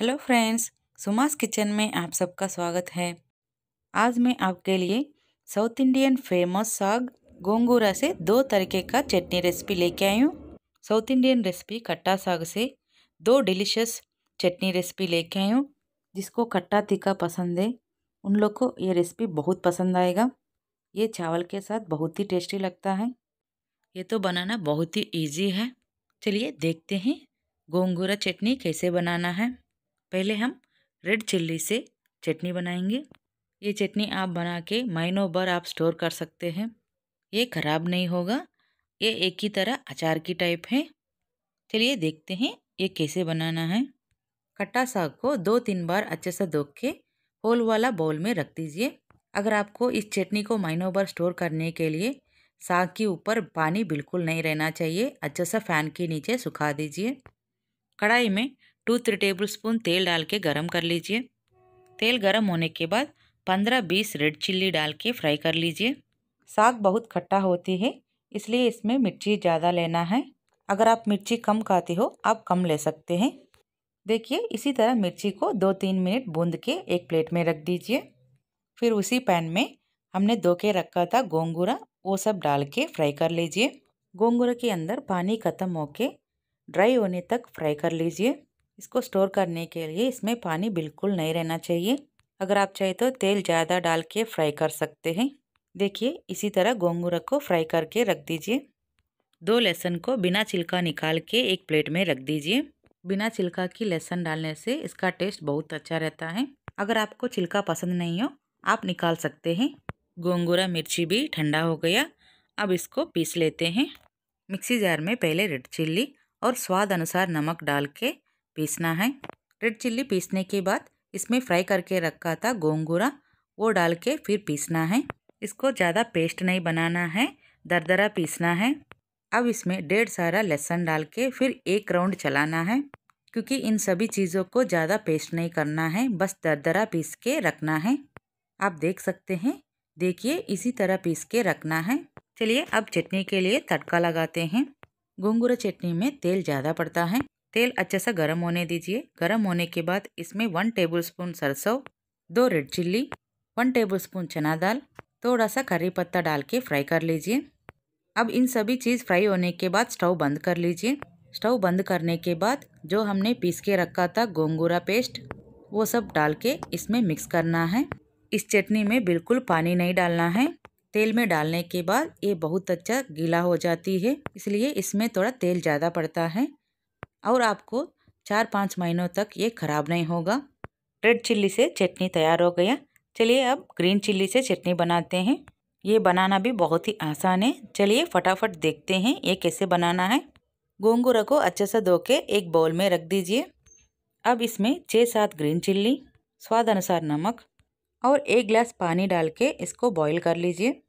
hello friends सुमास kitchen में आप सबका स्वागत है आज मैं आपके लिए साउथ इंडियन फेमस साग गोंगूरा से दो तरीके का चटनी रेसिपी लेके आई हूँ साउथ इंडियन रेसिपी खट्टा साग से दो डिलीशियस चटनी रेसिपी लेके आई हूँ जिसको खट्टा तीखा पसंद है उन लोग को ये रेसिपी बहुत पसंद आएगा ये चावल के साथ बहुत ही टेस्टी लगता है ये तो बनाना बहुत ही ईजी है चलिए देखते हैं गोंगूरा चटनी कैसे बनाना है पहले हम रेड चिल्ली से चटनी बनाएंगे ये चटनी आप बना के महीनों भर आप स्टोर कर सकते हैं ये ख़राब नहीं होगा ये एक ही तरह अचार की टाइप है चलिए देखते हैं ये कैसे बनाना है खट्टा साग को दो तीन बार अच्छे से धो के होल वाला बाउल में रख दीजिए अगर आपको इस चटनी को महीनों भर स्टोर करने के लिए साग के ऊपर पानी बिल्कुल नहीं रहना चाहिए अच्छे से फ़ैन के नीचे सुखा दीजिए कढ़ाई में टू थ्री टेबल स्पून तेल डाल के गर्म कर लीजिए तेल गर्म होने के बाद पंद्रह बीस रेड चिल्ली डाल के फ्राई कर लीजिए साग बहुत खट्टा होती है इसलिए इसमें मिर्ची ज़्यादा लेना है अगर आप मिर्ची कम खाते हो आप कम ले सकते हैं देखिए इसी तरह मिर्ची को दो तीन मिनट बूंद के एक प्लेट में रख दीजिए फिर उसी पैन में हमने धो के रखा था गोंगूरा वो सब डाल के फ्राई कर लीजिए गोंगूरा के अंदर पानी खत्म होके ड्राई होने तक फ्राई कर लीजिए इसको स्टोर करने के लिए इसमें पानी बिल्कुल नहीं रहना चाहिए अगर आप चाहे तो तेल ज़्यादा डाल के फ्राई कर सकते हैं देखिए इसी तरह गोंगूरा को फ्राई करके रख दीजिए दो लहसुन को बिना छिलका निकाल के एक प्लेट में रख दीजिए बिना छिलका की लहसुन डालने से इसका टेस्ट बहुत अच्छा रहता है अगर आपको छिलका पसंद नहीं हो आप निकाल सकते हैं गोंगूरा मिर्ची भी ठंडा हो गया अब इसको पीस लेते हैं मिक्सी जार में पहले रेड चिल्ली और स्वाद अनुसार नमक डाल के पीसना है रेड चिल्ली पीसने के बाद इसमें फ्राई करके रखा था गोंगूरा वो डाल के फिर पीसना है इसको ज़्यादा पेस्ट नहीं बनाना है दरदरा पीसना है अब इसमें डेढ़ सारा लहसुन डाल के फिर एक राउंड चलाना है क्योंकि इन सभी चीज़ों को ज़्यादा पेस्ट नहीं करना है बस दरदरा पीस के रखना है आप देख सकते हैं देखिए इसी तरह पीस के रखना है चलिए अब चटनी के लिए तड़का लगाते हैं घुंगुरा चटनी में तेल ज़्यादा पड़ता है तेल अच्छे से गर्म होने दीजिए गर्म होने के बाद इसमें वन टेबलस्पून सरसों दो रेड चिल्ली वन टेबलस्पून चना दाल थोड़ा सा करी पत्ता डाल के फ्राई कर लीजिए अब इन सभी चीज़ फ्राई होने के बाद स्टोव बंद कर लीजिए स्टोव बंद करने के बाद जो हमने पीस के रखा था गोंगूरा पेस्ट वो सब डाल के इसमें मिक्स करना है इस चटनी में बिल्कुल पानी नहीं डालना है तेल में डालने के बाद ये बहुत अच्छा गीला हो जाती है इसलिए इसमें थोड़ा तेल ज़्यादा पड़ता है और आपको चार पाँच महीनों तक ये ख़राब नहीं होगा रेड चिल्ली से चटनी तैयार हो गया चलिए अब ग्रीन चिल्ली से चटनी बनाते हैं ये बनाना भी बहुत ही आसान है चलिए फटाफट देखते हैं ये कैसे बनाना है गोंगूरा को अच्छे से धो के एक बाउल में रख दीजिए अब इसमें छः सात ग्रीन चिल्ली स्वाद अनुसार नमक और एक गिलास पानी डाल के इसको बॉईल कर लीजिए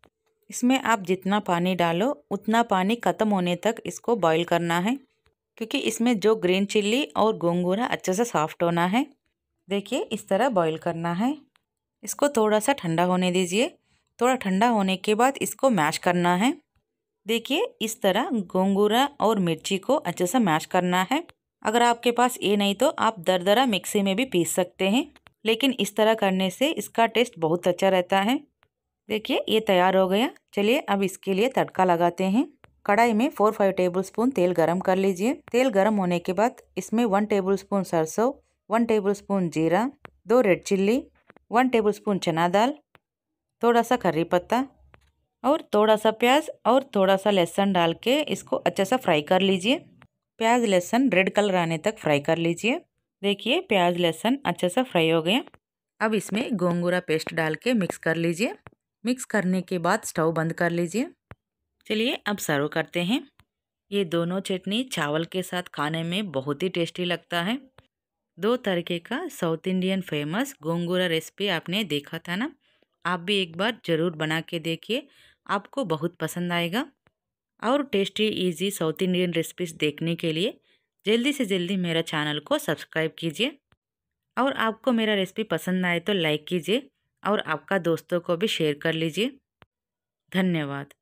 इसमें आप जितना पानी डालो उतना पानी ख़त्म होने तक इसको बॉईल करना है क्योंकि इसमें जो ग्रीन चिल्ली और गोंगूरा अच्छे से सॉफ्ट होना है देखिए इस तरह बॉईल करना है इसको थोड़ा सा ठंडा होने दीजिए थोड़ा ठंडा होने के बाद इसको मैश करना है देखिए इस तरह गोंगूरा और मिर्ची को अच्छे से मैश करना है अगर आपके पास ये नहीं तो आप दरदरा मिक्सी में भी पीस सकते हैं लेकिन इस तरह करने से इसका टेस्ट बहुत अच्छा रहता है देखिए ये तैयार हो गया चलिए अब इसके लिए तड़का लगाते हैं कढ़ाई में फोर फाइव टेबल स्पून तेल गरम कर लीजिए तेल गरम होने के बाद इसमें वन टेबल स्पून सरसों वन टेबल स्पून जीरा दो red chilli one tablespoon चना दाल थोड़ा सा करी पत्ता और थोड़ा सा प्याज और थोड़ा सा लहसुन डाल के इसको अच्छा सा फ्राई कर लीजिए प्याज लहसुन रेड कलर आने तक फ्राई कर लीजिए देखिए प्याज लहसुन अच्छा सा फ्राई हो गया अब इसमें गोंगूरा पेस्ट डाल के मिक्स कर लीजिए मिक्स करने के बाद स्टोव बंद कर लीजिए चलिए अब सर्व करते हैं ये दोनों चटनी चावल के साथ खाने में बहुत ही टेस्टी लगता है दो तरीके का South Indian famous gongura recipe आपने देखा था ना आप भी एक बार ज़रूर बना के देखिए आपको बहुत पसंद आएगा और tasty easy South Indian recipes देखने के लिए जल्दी से जल्दी मेरा चैनल को सब्सक्राइब कीजिए और आपको मेरा रेसिपी पसंद आए तो लाइक कीजिए और आपका दोस्तों को भी शेयर कर लीजिए धन्यवाद